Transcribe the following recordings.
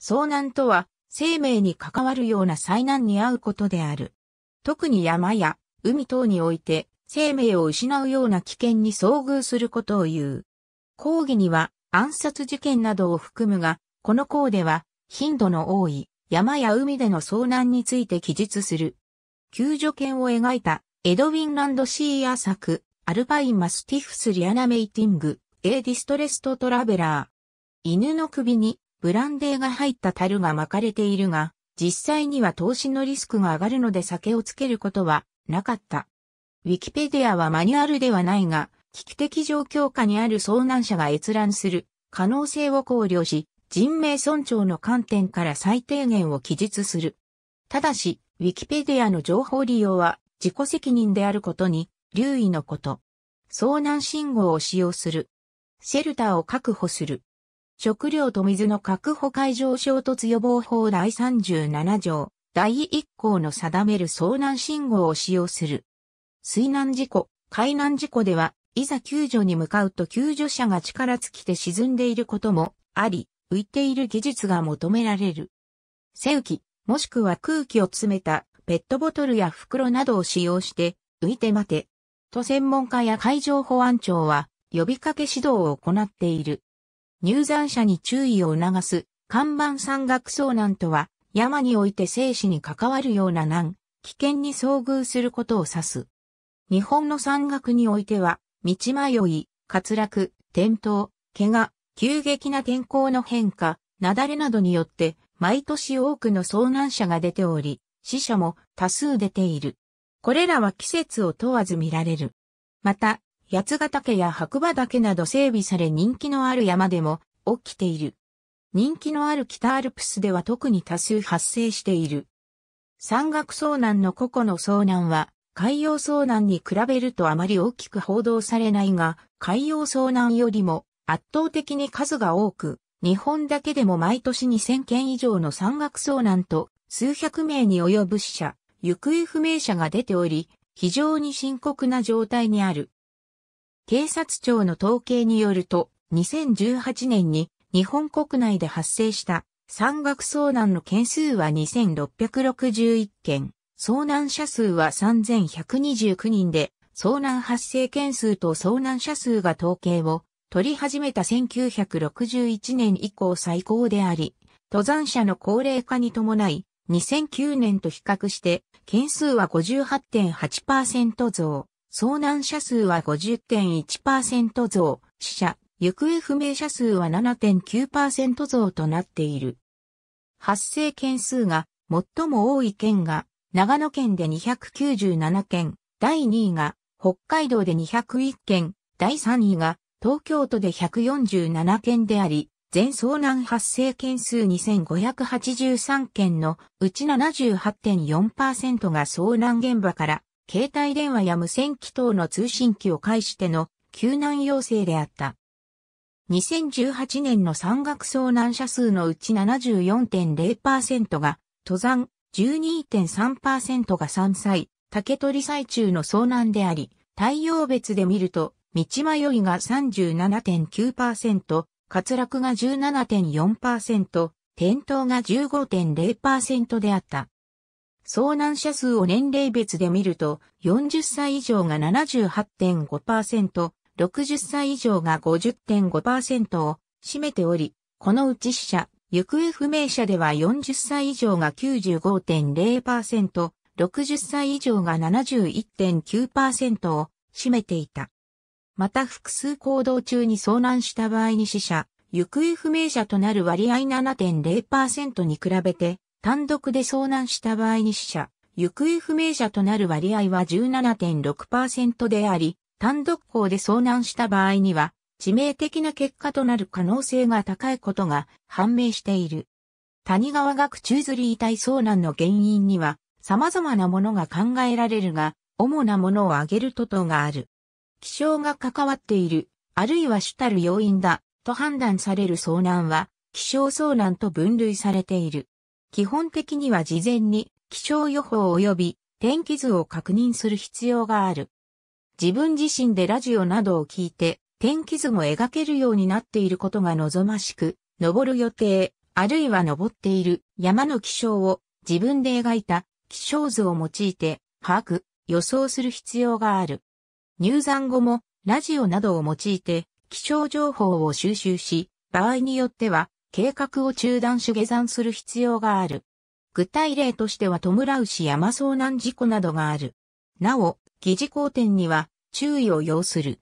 遭難とは、生命に関わるような災難に遭うことである。特に山や海等において、生命を失うような危険に遭遇することを言う。講義には暗殺事件などを含むが、この講では頻度の多い山や海での遭難について記述する。救助犬を描いたエドウィン・ランドシーア作アルパイン・マスティフス・リアナメイティング・エディストレスト・トラベラー。犬の首にブランデーが入った樽が巻かれているが、実際には投資のリスクが上がるので酒をつけることはなかった。ウィキペディアはマニュアルではないが、危機的状況下にある遭難者が閲覧する可能性を考慮し、人命尊重の観点から最低限を記述する。ただし、ウィキペディアの情報利用は自己責任であることに留意のこと。遭難信号を使用する。シェルターを確保する。食料と水の確保海上衝突予防法第37条、第1項の定める遭難信号を使用する。水難事故、海難事故では、いざ救助に向かうと救助者が力尽きて沈んでいることもあり、浮いている技術が求められる。背浮き、もしくは空気を詰めたペットボトルや袋などを使用して、浮いて待て。と専門家や海上保安庁は呼びかけ指導を行っている。入山者に注意を促す、看板山岳遭難とは、山において生死に関わるような難、危険に遭遇することを指す。日本の山岳においては、道迷い、滑落、転倒、怪我、急激な天候の変化、雪崩などによって、毎年多くの遭難者が出ており、死者も多数出ている。これらは季節を問わず見られる。また、八ヶ岳や白馬岳など整備され人気のある山でも起きている。人気のある北アルプスでは特に多数発生している。山岳遭難の個々の遭難は、海洋遭難に比べるとあまり大きく報道されないが、海洋遭難よりも圧倒的に数が多く、日本だけでも毎年2000件以上の山岳遭難と数百名に及ぶ死者、行方不明者が出ており、非常に深刻な状態にある。警察庁の統計によると、2018年に日本国内で発生した山岳遭難の件数は2661件、遭難者数は3129人で、遭難発生件数と遭難者数が統計を取り始めた1961年以降最高であり、登山者の高齢化に伴い、2009年と比較して、件数は58.8%増。遭難者数は50.1%増、死者、行方不明者数は7.9%増となっている。発生件数が最も多い県が長野県で297件、第2位が北海道で201件、第3位が東京都で147件であり、全遭難発生件数2583件のうち78.4%が遭難現場から携帯電話や無線機等の通信機を介しての救難要請であった。2018年の山岳遭難者数のうち74.0%が登山、12.3%が山菜、竹取最中の遭難であり、太陽別で見ると、道迷いが37.9%、滑落が17.4%、転倒が15.0%であった。遭難者数を年齢別で見ると、40歳以上が78.5%、60歳以上が50.5%を占めており、このうち死者、行方不明者では40歳以上が95.0%、60歳以上が71.9%を占めていた。また複数行動中に遭難した場合に死者、行方不明者となる割合7.0%に比べて、単独で遭難した場合に死者、行方不明者となる割合は17.6%であり、単独校で遭難した場合には、致命的な結果となる可能性が高いことが判明している。谷川学中釣り遺体遭難の原因には様々なものが考えられるが、主なものを挙げると等がある。気象が関わっている、あるいは主たる要因だ、と判断される遭難は、気象遭難と分類されている。基本的には事前に気象予報及び天気図を確認する必要がある。自分自身でラジオなどを聞いて天気図も描けるようになっていることが望ましく、登る予定、あるいは登っている山の気象を自分で描いた気象図を用いて把握、予想する必要がある。入山後もラジオなどを用いて気象情報を収集し、場合によっては計画を中断し下山する必要がある。具体例としてはトムラウシ山遭難事故などがある。なお、疑似交点には注意を要する。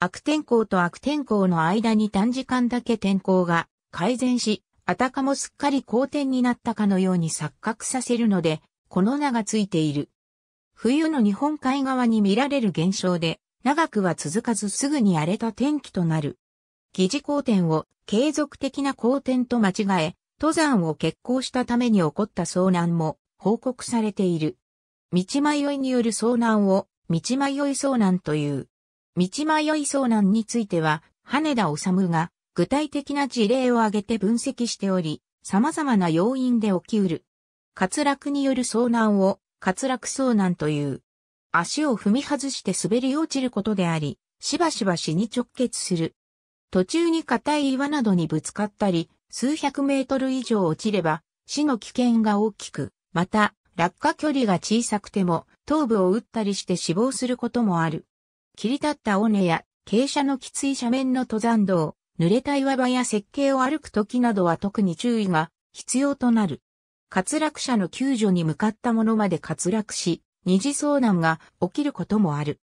悪天候と悪天候の間に短時間だけ天候が改善し、あたかもすっかり好転になったかのように錯覚させるので、この名がついている。冬の日本海側に見られる現象で、長くは続かずすぐに荒れた天気となる。疑似好転を継続的な好転と間違え、登山を決行したために起こった遭難も報告されている。道迷いによる遭難を道迷い遭難という。道迷い遭難については、羽田治が具体的な事例を挙げて分析しており、様々な要因で起きうる。滑落による遭難を滑落遭難という。足を踏み外して滑り落ちることであり、しばしば死に直結する。途中に硬い岩などにぶつかったり、数百メートル以上落ちれば、死の危険が大きく、また、落下距離が小さくても、頭部を打ったりして死亡することもある。切り立った尾根や、傾斜のきつい斜面の登山道、濡れた岩場や設計を歩く時などは特に注意が必要となる。滑落者の救助に向かったものまで滑落し、二次遭難が起きることもある。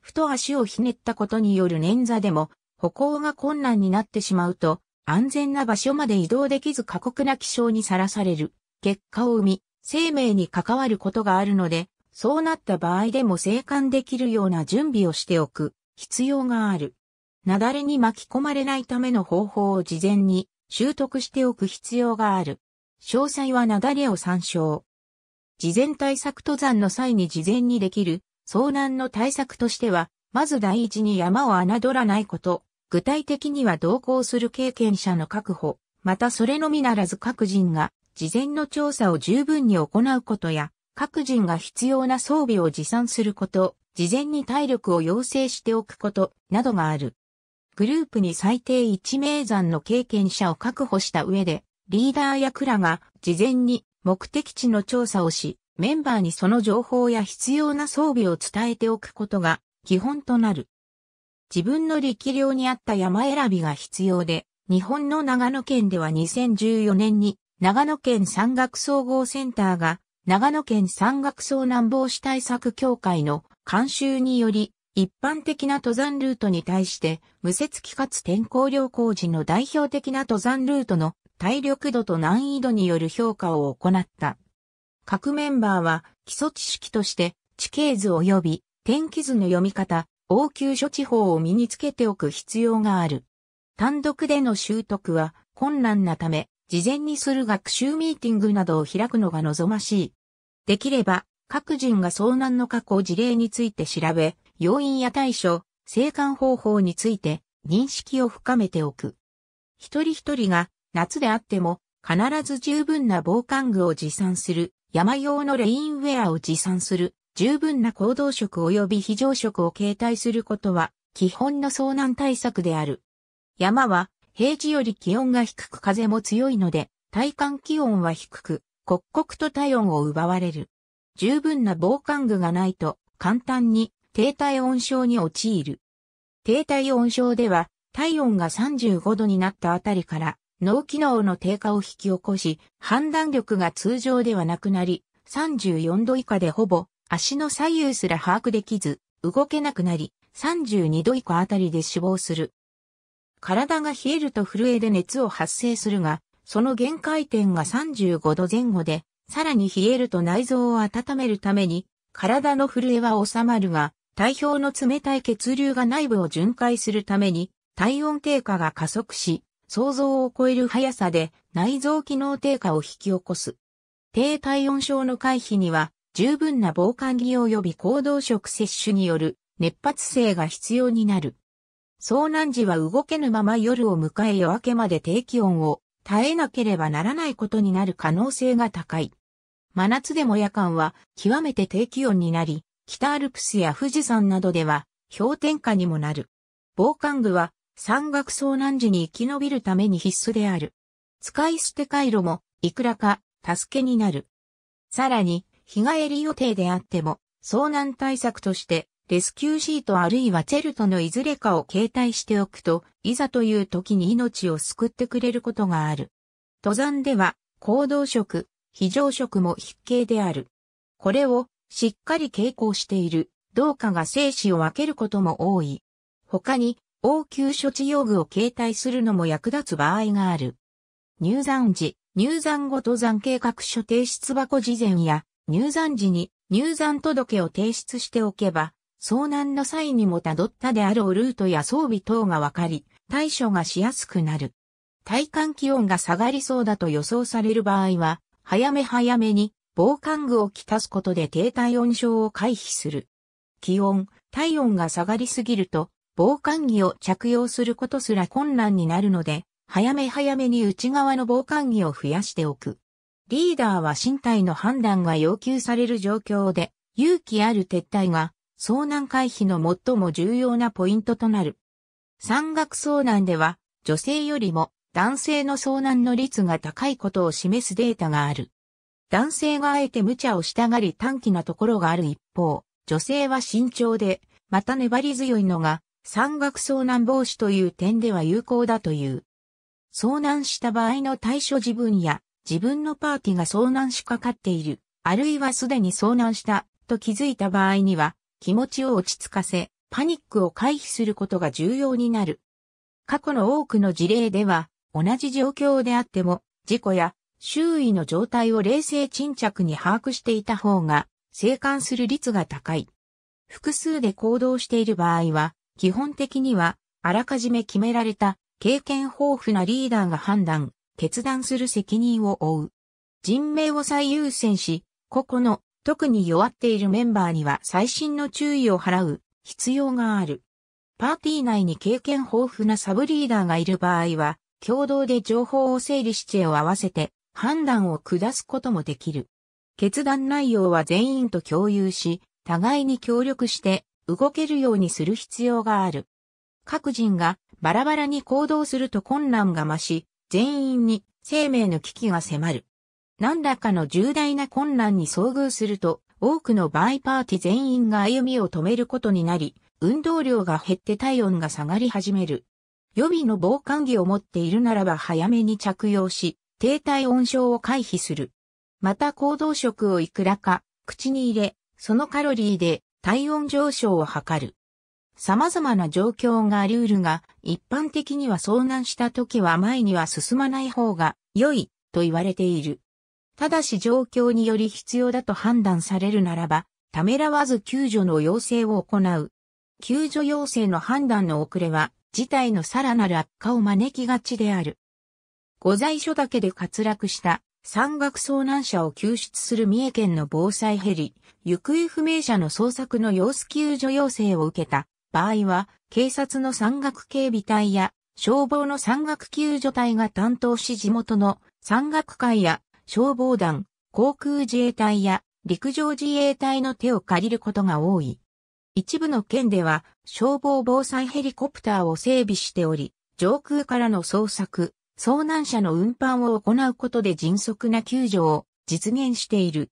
ふと足をひねったことによる捻挫でも歩行が困難になってしまうと、安全な場所まで移動できず過酷な気象にさらされる、結果を生み、生命に関わることがあるので、そうなった場合でも生還できるような準備をしておく必要がある。雪崩に巻き込まれないための方法を事前に習得しておく必要がある。詳細は雪崩を参照。事前対策登山の際に事前にできる遭難の対策としては、まず第一に山を侮らないこと、具体的には同行する経験者の確保、またそれのみならず各人が事前の調査を十分に行うことや、各人が必要な装備を持参すること、事前に体力を要請しておくこと、などがある。グループに最低1名山の経験者を確保した上で、リーダーやクラが事前に目的地の調査をし、メンバーにその情報や必要な装備を伝えておくことが基本となる。自分の力量に合った山選びが必要で、日本の長野県では2014年に長野県山岳総合センターが長野県山岳遭難防止対策協会の監修により一般的な登山ルートに対して無雪期かつ天候良好時の代表的な登山ルートの体力度と難易度による評価を行った。各メンバーは基礎知識として地形図及び天気図の読み方、応急処置法を身につけておく必要がある。単独での習得は困難なため、事前にする学習ミーティングなどを開くのが望ましい。できれば、各人が遭難の過去事例について調べ、要因や対処、生還方法について認識を深めておく。一人一人が夏であっても必ず十分な防寒具を持参する、山用のレインウェアを持参する、十分な行動食及び非常食を携帯することは基本の遭難対策である。山は平地より気温が低く風も強いので体感気温は低く刻々と体温を奪われる。十分な防寒具がないと簡単に低体温症に陥る。低体温症では体温が35度になったあたりから脳機能の低下を引き起こし判断力が通常ではなくなり34度以下でほぼ足の左右すら把握できず、動けなくなり、32度以下あたりで死亡する。体が冷えると震えで熱を発生するが、その限界点が35度前後で、さらに冷えると内臓を温めるために、体の震えは収まるが、体表の冷たい血流が内部を巡回するために、体温低下が加速し、想像を超える速さで内臓機能低下を引き起こす。低体温症の回避には、十分な防寒着及び行動食摂取による熱発性が必要になる。遭難時は動けぬまま夜を迎え夜明けまで低気温を耐えなければならないことになる可能性が高い。真夏でも夜間は極めて低気温になり、北アルプスや富士山などでは氷点下にもなる。防寒具は山岳遭難時に生き延びるために必須である。使い捨て回路もいくらか助けになる。さらに日帰り予定であっても、遭難対策として、レスキューシートあるいはチェルトのいずれかを携帯しておくと、いざという時に命を救ってくれることがある。登山では、行動食、非常食も必携である。これを、しっかり傾向している、どうかが生死を分けることも多い。他に、応急処置用具を携帯するのも役立つ場合がある。入山時、入山後登山計画書提出箱事前や、入山時に入山届を提出しておけば、遭難の際にも辿ったであろうルートや装備等がわかり、対処がしやすくなる。体感気温が下がりそうだと予想される場合は、早め早めに防寒具を着たすことで低体温症を回避する。気温、体温が下がりすぎると、防寒着を着用することすら困難になるので、早め早めに内側の防寒着を増やしておく。リーダーは身体の判断が要求される状況で、勇気ある撤退が、遭難回避の最も重要なポイントとなる。山岳遭難では、女性よりも男性の遭難の率が高いことを示すデータがある。男性があえて無茶をしたがり短気なところがある一方、女性は慎重で、また粘り強いのが、山岳遭難防止という点では有効だという。遭難した場合の対処自分や、自分のパーティが遭難しかかっている、あるいはすでに遭難したと気づいた場合には、気持ちを落ち着かせ、パニックを回避することが重要になる。過去の多くの事例では、同じ状況であっても、事故や周囲の状態を冷静沈着に把握していた方が、生還する率が高い。複数で行動している場合は、基本的には、あらかじめ決められた経験豊富なリーダーが判断、決断する責任を負う。人命を最優先し、個々の特に弱っているメンバーには最新の注意を払う必要がある。パーティー内に経験豊富なサブリーダーがいる場合は、共同で情報を整理し知恵を合わせて判断を下すこともできる。決断内容は全員と共有し、互いに協力して動けるようにする必要がある。各人がバラバラに行動すると困難が増し、全員に生命の危機が迫る。何らかの重大な困難に遭遇すると、多くの場合パーティ全員が歩みを止めることになり、運動量が減って体温が下がり始める。予備の防寒着を持っているならば早めに着用し、低体温症を回避する。また行動食をいくらか、口に入れ、そのカロリーで体温上昇を図る。様々な状況があり得るが、一般的には遭難した時は前には進まない方が良いと言われている。ただし状況により必要だと判断されるならば、ためらわず救助の要請を行う。救助要請の判断の遅れは、事態のさらなる悪化を招きがちである。御在所だけで滑落した山岳遭難者を救出する三重県の防災ヘリ、行方不明者の捜索の様子救助要請を受けた場合は、警察の山岳警備隊や、消防の山岳救助隊が担当し地元の山岳会や消防団、航空自衛隊や陸上自衛隊の手を借りることが多い。一部の県では消防防災ヘリコプターを整備しており、上空からの捜索、遭難者の運搬を行うことで迅速な救助を実現している。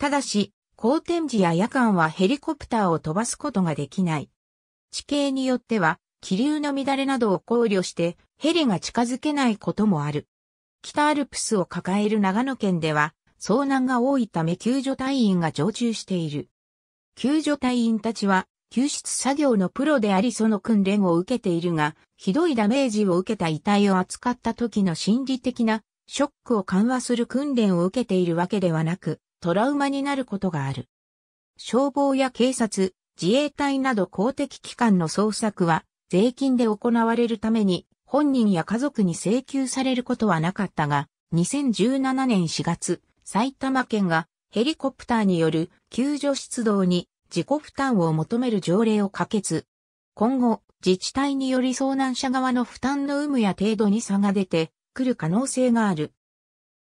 ただし、荒天時や夜間はヘリコプターを飛ばすことができない。地形によっては、気流の乱れなどを考慮して、ヘリが近づけないこともある。北アルプスを抱える長野県では、遭難が多いため救助隊員が常駐している。救助隊員たちは、救出作業のプロでありその訓練を受けているが、ひどいダメージを受けた遺体を扱った時の心理的なショックを緩和する訓練を受けているわけではなく、トラウマになることがある。消防や警察、自衛隊など公的機関の捜索は税金で行われるために本人や家族に請求されることはなかったが、2017年4月、埼玉県がヘリコプターによる救助出動に自己負担を求める条例を可決。今後、自治体により遭難者側の負担の有無や程度に差が出てくる可能性がある。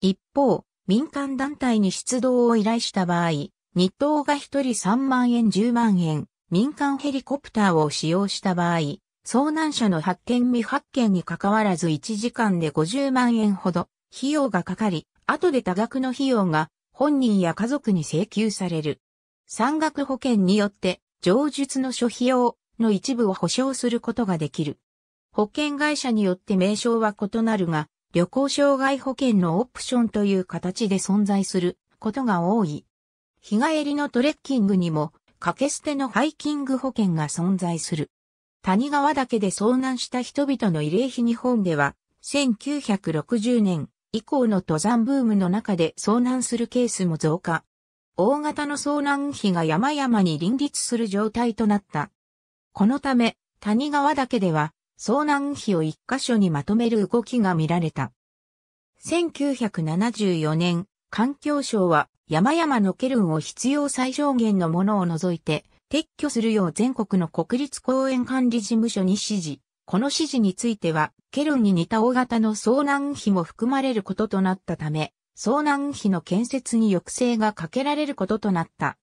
一方、民間団体に出動を依頼した場合、日当が一人3万円10万円、民間ヘリコプターを使用した場合、遭難者の発見未発見に関わらず1時間で50万円ほど費用がかかり、後で多額の費用が本人や家族に請求される。山岳保険によって上述の諸費用の一部を保証することができる。保険会社によって名称は異なるが、旅行障害保険のオプションという形で存在することが多い。日帰りのトレッキングにも、掛け捨てのハイキング保険が存在する。谷川岳で遭難した人々の慰霊碑日本では、1960年以降の登山ブームの中で遭難するケースも増加。大型の遭難碑が山々に林立する状態となった。このため、谷川岳では、遭難碑を一箇所にまとめる動きが見られた。1974年、環境省は山々のケルンを必要最小限のものを除いて、撤去するよう全国の国立公園管理事務所に指示。この指示については、ケルンに似た大型の遭難費も含まれることとなったため、遭難費の建設に抑制がかけられることとなった。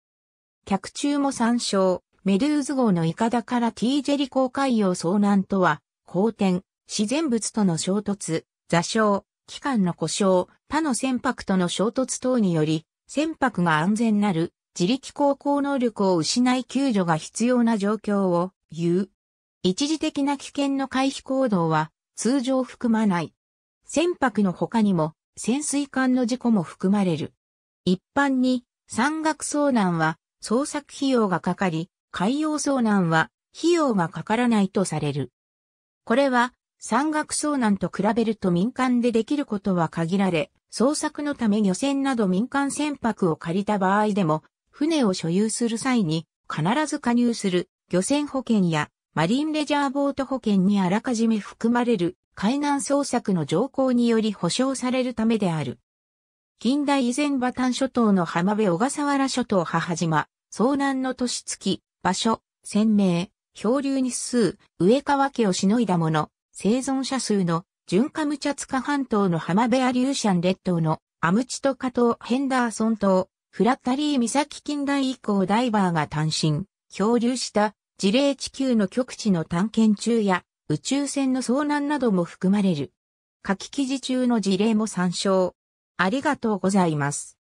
客中も参照、メドゥーズ号のイカダからティージェリ公海洋遭難とは、好転、自然物との衝突、座礁、機関の故障、他の船舶との衝突等により、船舶が安全なる自力航行能力を失い救助が必要な状況を言う。一時的な危険の回避行動は通常含まない。船舶の他にも潜水艦の事故も含まれる。一般に山岳遭難は捜索費用がかかり、海洋遭難は費用がかからないとされる。これは山岳遭難と比べると民間でできることは限られ、捜索のため漁船など民間船舶を借りた場合でも、船を所有する際に必ず加入する漁船保険やマリンレジャーボート保険にあらかじめ含まれる海難捜索の条項により保障されるためである。近代以前バタン諸島の浜辺小笠原諸島母島、遭難の年月、場所、船名、漂流日数、上川家をしのいだもの、生存者数の純カムチャツカ半島の浜辺アリューシャン列島のアムチトカ島ヘンダーソン島、フラッタリー岬近代以降ダイバーが単身、漂流した事例地球の極地の探検中や宇宙船の遭難なども含まれる。書き記事中の事例も参照。ありがとうございます。